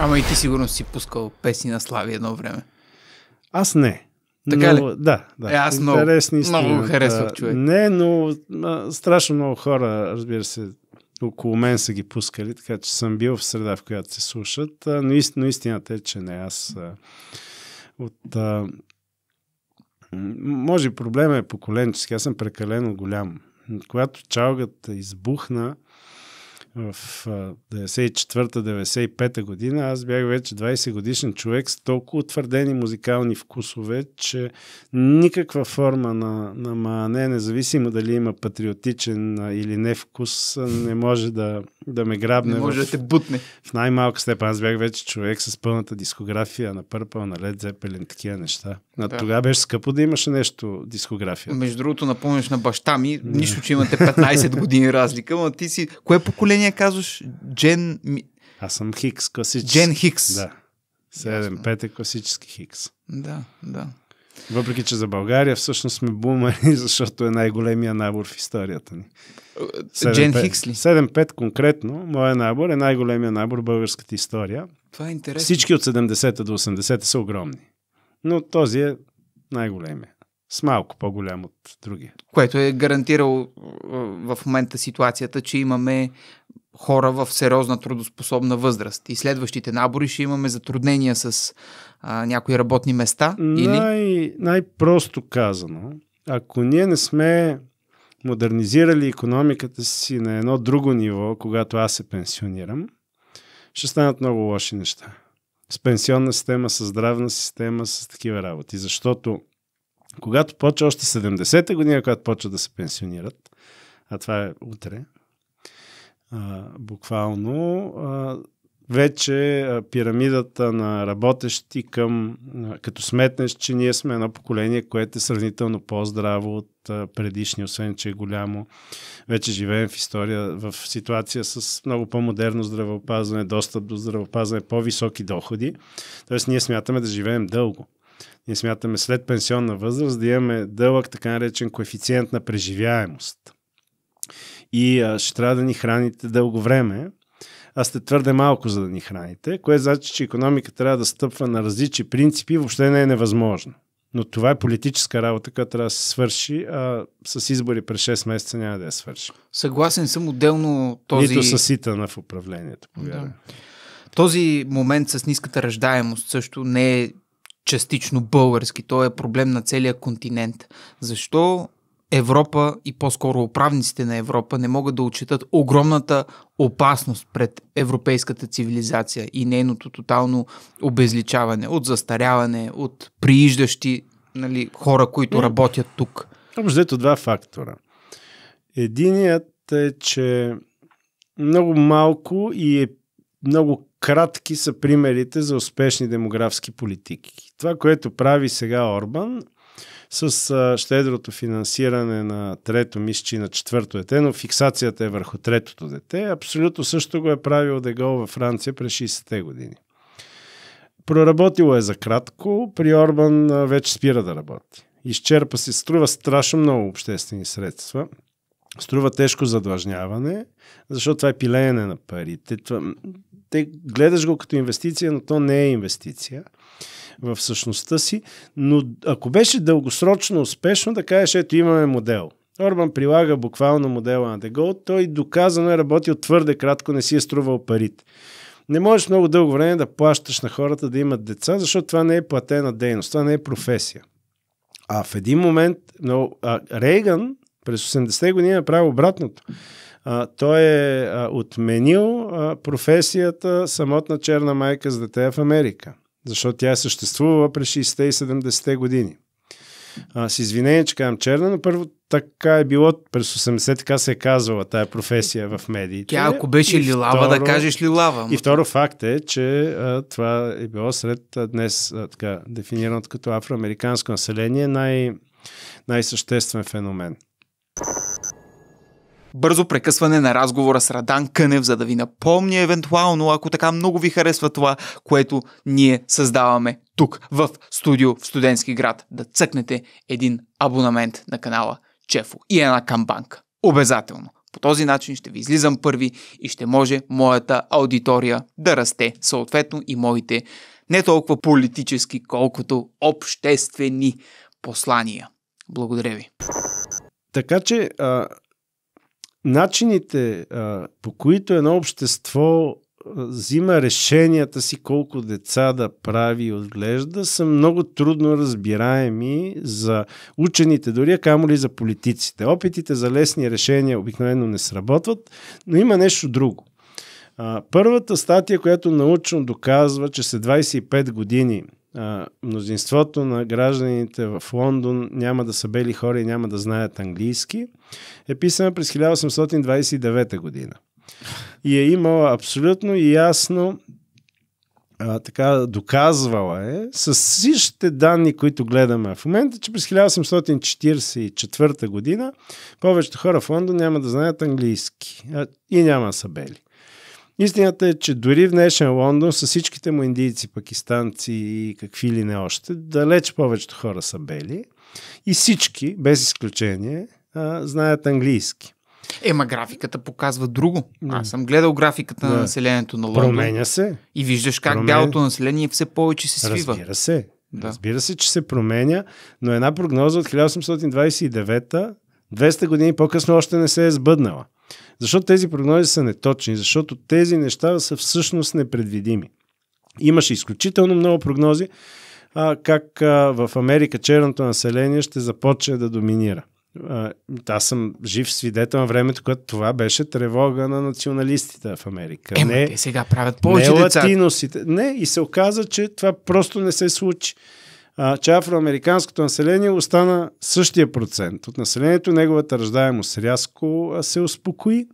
Ама и ти сигурно си пускал песни на Слави едно време. Аз не. Така но, ли? Да, да. Е, аз много, Интересни много харесвах човек. Не, но а, страшно много хора, разбира се, около мен са ги пускали, така че съм бил в среда, в която се слушат, а, но, ист, но истината е, че не. Аз а, от... А, може проблема е поколенчески. Аз съм прекалено голям. Когато чалгата избухна, в 94-95 година, аз бях вече 20 годишен човек с толкова утвърдени музикални вкусове, че никаква форма на, на мане, независимо дали има патриотичен или не вкус, не може да, да ме грабне. Не може в... да те бутне. В най-малка степен аз бях вече човек с пълната дискография на Пърпъл, на Лед Зепелин, такива неща. А да. тогава беше скъпо да имаш нещо дискография. Между другото, напомняш на баща ми, не. нищо, че имате 15 години разлика, но ти си... Кое поколение казваш? Джен... Аз съм Хикс, класически. Джен Хикс. Да. 7-5 е класически Хикс. Да, да. Въпреки, че за България всъщност сме бумари, защото е най-големия набор в историята ни. 7, Джен 5, Хиксли. 7-5 конкретно, моя набор е най-големия набор в българската история. Това е интересно. Всички от 70-та до 80-та са огромни. Но този е най-големия с малко по-голям от другия. Което е гарантирал е, в момента ситуацията, че имаме хора в сериозна трудоспособна възраст. И следващите набори ще имаме затруднения с а, някои работни места. Най- най-просто казано, ако ние не сме модернизирали економиката си на едно друго ниво, когато аз се пенсионирам, ще станат много лоши неща. С пенсионна система, с здравна система, с такива работи. Защото когато почва още 70-та година, когато почва да се пенсионират, а това е утре, а, буквално, а, вече а, пирамидата на работещи към, а, като сметнеш, че ние сме едно поколение, което е сравнително по-здраво от а, предишни, освен че е голямо. Вече живеем в история, в ситуация с много по-модерно здравеопазване, достъп до здравеопазване, по-високи доходи. Тоест ние смятаме да живеем дълго ние смятаме след пенсионна възраст да имаме дълъг така наречен коефициент на преживяемост. И а, ще трябва да ни храните дълго време, а сте твърде малко за да ни храните, което значи, че економика трябва да стъпва на различни принципи, въобще не е невъзможно. Но това е политическа работа, която трябва да се свърши, а с избори през 6 месеца няма да я свърши. Съгласен съм отделно този... Нито са на в управлението, повярвам. Да. Този момент с ниската ръждаемост също не е частично български. Той е проблем на целия континент. Защо Европа и по-скоро управниците на Европа не могат да отчитат огромната опасност пред европейската цивилизация и нейното тотално обезличаване от застаряване, от прииждащи нали, хора, които работят тук? Общо два фактора. Единият е, че много малко и е много кратки са примерите за успешни демографски политики. Това, което прави сега Орбан с щедрото финансиране на трето, мисчи на четвърто дете, но фиксацията е върху третото дете. Абсолютно също го е правил Дегол във Франция през 60-те години. Проработило е за кратко, при Орбан вече спира да работи. Изчерпа се, струва страшно много обществени средства – струва тежко задлъжняване, защото това е пилеене на пари. Те, това, те гледаш го като инвестиция, но то не е инвестиция в същността си. Но ако беше дългосрочно успешно, да кажеш, ето имаме модел. Орбан прилага буквално модела на Дегол. Той доказано е работил твърде кратко, не си е струвал парите. Не можеш много дълго време да плащаш на хората да имат деца, защото това не е платена дейност, това не е професия. А в един момент, но, а, Рейган през 80-те години е правил обратното. А, той е а, отменил а, професията самотна черна майка с дете в Америка, защото тя е съществувала през 60-те и 70-те години. А, с извинение, че казвам черна, но първо така е било през 80 така се е казвала тая професия в медиите. Тя ако беше и лилава, второ, да кажеш лилава. Му. И второ факт е, че а, това е било сред а, днес а, така дефинирано като афроамериканско население най- най-съществен феномен. Бързо прекъсване на разговора с Радан Кънев, за да ви напомня евентуално, ако така много ви харесва това, което ние създаваме тук в студио в Студентски град, да цъкнете един абонамент на канала Чефо и една камбанка. Обязателно. По този начин ще ви излизам първи и ще може моята аудитория да расте, съответно и моите не толкова политически, колкото обществени послания. Благодаря ви. Така че а, начините а, по които едно общество взима решенията си колко деца да прави и отглежда, са много трудно разбираеми за учените, дори камо ли за политиците. Опитите за лесни решения обикновено не сработват, но има нещо друго. А, първата статия, която научно доказва, че след 25 години а, мнозинството на гражданите в Лондон няма да са бели хора и няма да знаят английски, е писана през 1829 година. И е имала абсолютно ясно а, така доказвала е с всичките данни, които гледаме в момента, че през 1844 година повечето хора в Лондон няма да знаят английски а, и няма са бели. Истината е, че дори в днешен Лондон са всичките му индийци, пакистанци и какви ли не още, далеч повечето хора са бели и всички, без изключение, а, знаят английски. Ема графиката показва друго. Аз съм гледал графиката да. на населението на Лондон. Променя се. И виждаш как Промен... бялото население все повече се свива. Разбира се. Да. Разбира се, че се променя, но една прогноза от 1829 200 години по-късно още не се е сбъднала. Защото тези прогнози са неточни, защото тези неща са всъщност непредвидими. Имаше изключително много прогнози, а, как а, в Америка черното население ще започне да доминира. А, аз съм жив свидетел на времето, когато това беше тревога на националистите в Америка. Ема, не, те сега правят повече не деца. Не, и се оказа, че това просто не се случи а, че афроамериканското население остана същия процент от населението, неговата ръждаемост рязко а, се успокои,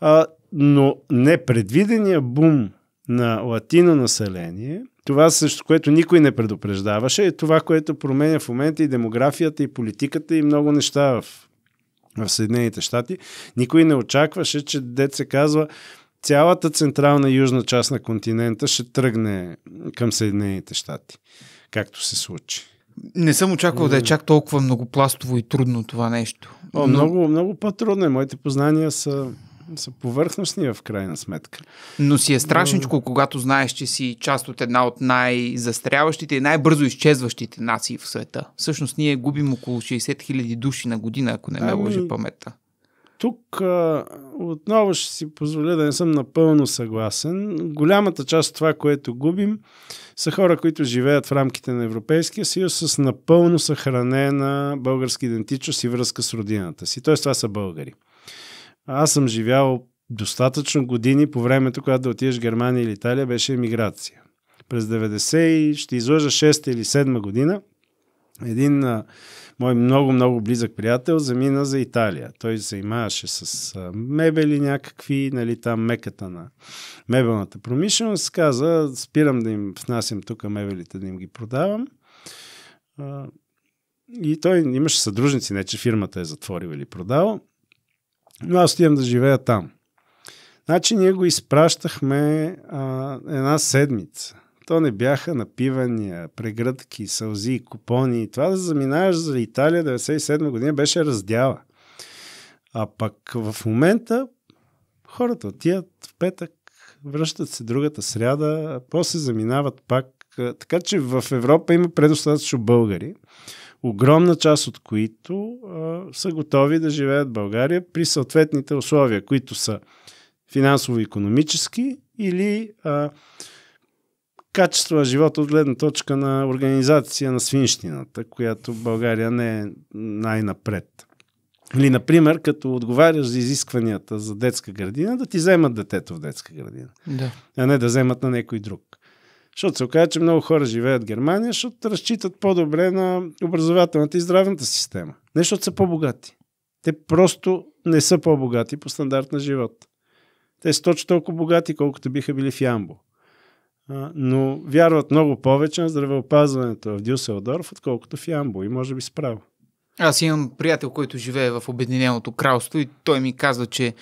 а, но непредвидения бум на латино население, това също, което никой не предупреждаваше, е това, което променя в момента и демографията, и политиката, и много неща в, в Съединените щати. Никой не очакваше, че дет се казва цялата централна и южна част на континента ще тръгне към Съединените щати както се случи. Не съм очаквал да е чак толкова многопластово и трудно това нещо. О, много, много по-трудно е. Моите познания са, са повърхностни в крайна сметка. Но си е страшничко, но... когато знаеш, че си част от една от най-застряващите и най-бързо изчезващите нации в света. Всъщност ние губим около 60 000 души на година, ако не ме ами, лъжи паметта. Тук а, отново ще си позволя да не съм напълно съгласен. Голямата част от това, което губим, са хора, които живеят в рамките на Европейския съюз с напълно съхранена българска идентичност и връзка с родината си. Тоест, това са българи. Аз съм живял достатъчно години по времето, когато да отидеш в Германия или Италия, беше емиграция. През 90 ще излъжа 6 или 7 година един а, мой много-много близък приятел замина за Италия. Той занимаваше с а, мебели някакви, нали, там меката на мебелната промишленост. Каза, спирам да им внасям тук мебелите, да им ги продавам. А, и той имаше съдружници, не че фирмата е затворила или продала, но аз отивам да живея там. Значи ние го изпращахме а, една седмица то не бяха напивания, прегръдки, сълзи, купони. Това да заминаваш за Италия 97 година беше раздяла. А пък в момента хората отият в петък, връщат се другата сряда, после заминават пак. Така че в Европа има предостатъчно българи, огромна част от които а, са готови да живеят в България при съответните условия, които са финансово-економически или а, качество на живота от гледна точка на организация на свинщината, която България не е най-напред. Или, например, като отговаряш за изискванията за детска градина, да ти вземат детето в детска градина. Да. А не да вземат на някой друг. Защото се оказа, че много хора живеят в Германия, защото разчитат по-добре на образователната и здравната система. Не защото са по-богати. Те просто не са по-богати по стандарт на живот. Те са точно толкова богати, колкото биха били в Ямбо но вярват много повече на здравеопазването в Дюселдорф, отколкото в Ямбо и може би справа. Аз имам приятел, който живее в Обединеното кралство и той ми казва, че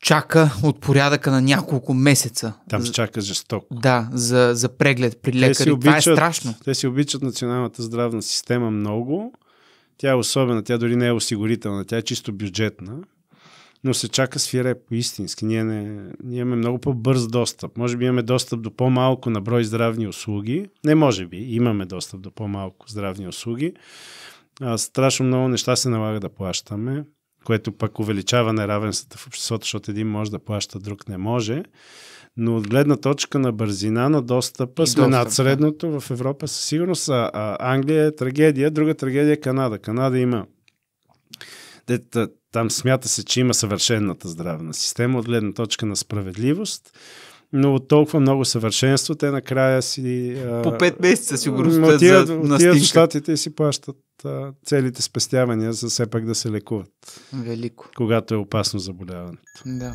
чака от порядъка на няколко месеца. Там се чака жестоко. Да, за, за преглед при лекари. Обичат, Това е страшно. Те си обичат националната здравна система много. Тя е особена, тя дори не е осигурителна, тя е чисто бюджетна но се чака с фире по-истински. Ние, не, ние имаме много по-бърз достъп. Може би имаме достъп до по-малко на брой здравни услуги. Не може би, имаме достъп до по-малко здравни услуги. А, страшно много неща се налага да плащаме, което пък увеличава неравенствата в обществото, защото един може да плаща, друг не може. Но от гледна точка на бързина на достъпа и сме достъп, над средното в Европа със сигурност. А, а Англия е трагедия, друга трагедия е Канада. Канада има Дета, там смята се, че има съвършената здравна система от гледна точка на справедливост но от толкова много съвършенство, те накрая си... По 5 месеца сигурно отиват, за, в щатите и си плащат а, целите спестявания, за все пак да се лекуват. Велико. Когато е опасно заболяването. Да.